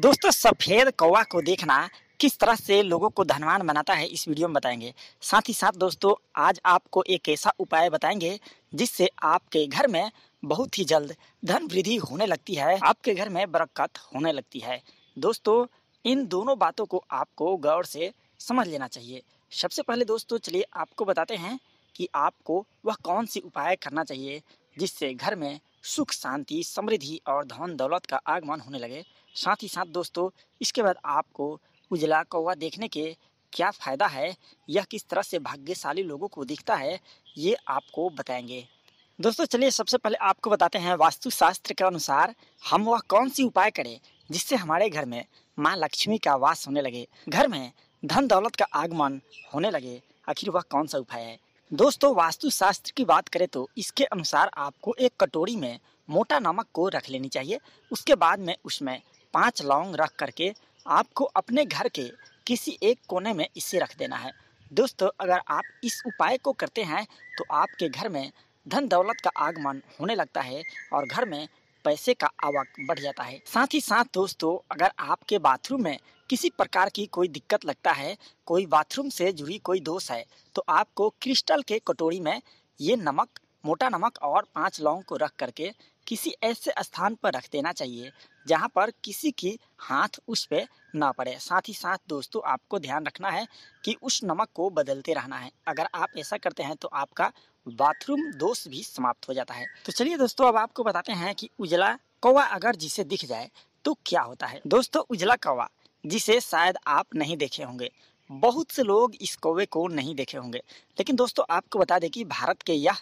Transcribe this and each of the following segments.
दोस्तों सफ़ेद कौवा को देखना किस तरह से लोगों को धनवान बनाता है इस वीडियो में बताएंगे साथ ही साथ दोस्तों आज आपको एक ऐसा उपाय बताएंगे जिससे आपके घर में बहुत ही जल्द धन वृद्धि होने लगती है आपके घर में बरकत होने लगती है दोस्तों इन दोनों बातों को आपको गौर से समझ लेना चाहिए सबसे पहले दोस्तों चलिए आपको बताते हैं कि आपको वह कौन सी उपाय करना चाहिए जिससे घर में सुख शांति समृद्धि और धन दौलत का आगमन होने लगे साथ ही साथ दोस्तों इसके बाद आपको उजला कौवा देखने के क्या फ़ायदा है यह किस तरह से भाग्यशाली लोगों को दिखता है ये आपको बताएंगे दोस्तों चलिए सबसे पहले आपको बताते हैं वास्तुशास्त्र के अनुसार हम वह कौन सी उपाय करें जिससे हमारे घर में माँ लक्ष्मी का वास होने लगे घर में धन दौलत का आगमन होने लगे आखिर वह कौन सा उपाय है दोस्तों वास्तु शास्त्र की बात करें तो इसके अनुसार आपको एक कटोरी में मोटा नमक को रख लेनी चाहिए उसके बाद में उसमें पाँच लौंग रख करके आपको अपने घर के किसी एक कोने में इसे रख देना है दोस्तों अगर आप इस उपाय को करते हैं तो आपके घर में धन दौलत का आगमन होने लगता है और घर में पैसे का आवक बढ़ जाता है साथ ही साथ दोस्तों अगर आपके बाथरूम में किसी प्रकार की कोई दिक्कत लगता है कोई बाथरूम से जुड़ी कोई दोष है तो आपको क्रिस्टल के कटोरी में ये नमक मोटा नमक और पांच लौंग को रख करके किसी ऐसे स्थान पर रख देना चाहिए जहाँ पर किसी की हाथ उस पर ना पड़े साथ ही साथ दोस्तों आपको ध्यान रखना है कि उस नमक को बदलते रहना है अगर आप ऐसा करते हैं तो आपका बाथरूम दोष भी समाप्त हो जाता है तो चलिए दोस्तों अब आपको बताते हैं कि उजला कौवा अगर जिसे दिख जाए तो क्या होता है दोस्तों उजला कौवा जिसे शायद आप नहीं देखे होंगे बहुत से लोग इस कौवे को नहीं देखे होंगे लेकिन दोस्तों आपको बता दें कि भारत के यह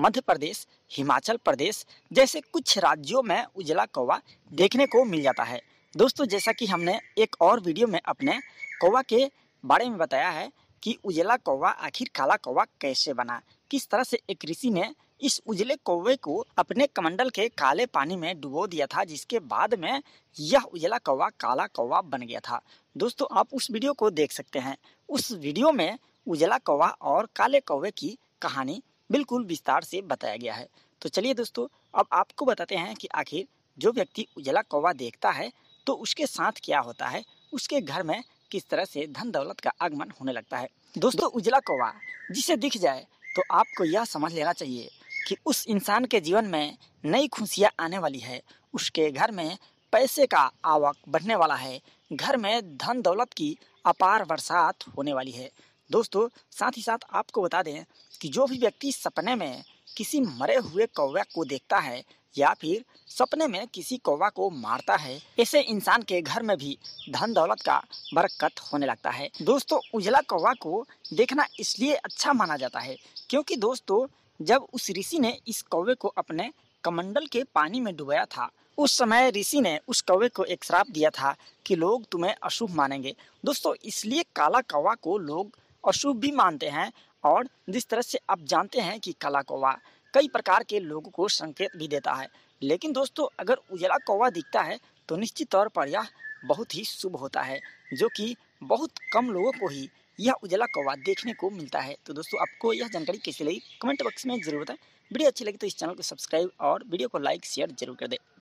मध्य प्रदेश हिमाचल प्रदेश जैसे कुछ राज्यों में उजला कौवा देखने को मिल जाता है दोस्तों जैसा कि हमने एक और वीडियो में अपने कौवा के बारे में बताया है कि उजला कौवा आखिर काला कौवा कैसे बना किस तरह से एक ऋषि ने इस उजले कौवे को अपने कमंडल के काले पानी में डुबो दिया था जिसके बाद में यह उजला कौवा काला कौवा बन गया था दोस्तों आप उस वीडियो को देख सकते हैं उस वीडियो में उजला कौवा और काले कौवे की कहानी बिल्कुल विस्तार से बताया गया है तो चलिए दोस्तों अब आपको बताते हैं कि आखिर जो व्यक्ति उजला कौवा देखता है तो उसके साथ क्या होता है उसके घर में किस तरह से धन दौलत का आगमन होने लगता है दोस्तों उजला कौवा जिसे दिख जाए तो आपको यह समझ लेना चाहिए कि उस इंसान के जीवन में नई खुशियाँ आने वाली है उसके घर में पैसे का आवक बढ़ने वाला है घर में धन दौलत की अपार बरसात होने वाली है दोस्तों साथ ही साथ आपको बता दें कि जो भी व्यक्ति सपने में किसी मरे हुए कौवा को देखता है या फिर सपने में किसी कौवा को मारता है ऐसे इंसान के घर में भी धन दौलत का बरकत होने लगता है दोस्तों उजला कौवा को देखना इसलिए अच्छा माना जाता है क्योंकि दोस्तों जब उस ऋषि ने इस कौवे को अपने कमंडल के पानी में डुबाया था उस समय ऋषि ने उस कौवे को एक श्राप दिया था कि लोग तुम्हें अशुभ मानेंगे दोस्तों इसलिए काला कौवा को लोग अशुभ भी मानते हैं और जिस तरह से आप जानते हैं कि काला कौवा कई प्रकार के लोगों को संकेत भी देता है लेकिन दोस्तों अगर उजला कौवा दिखता है तो निश्चित तौर पर यह बहुत ही शुभ होता है जो कि बहुत कम लोगों को ही यह उजला कौवा देखने को मिलता है तो दोस्तों आपको यह जानकारी कैसी लगी कमेंट बॉक्स में जरूर बताएं वीडियो अच्छी लगी तो इस चैनल को सब्सक्राइब और वीडियो को लाइक शेयर जरूर कर दें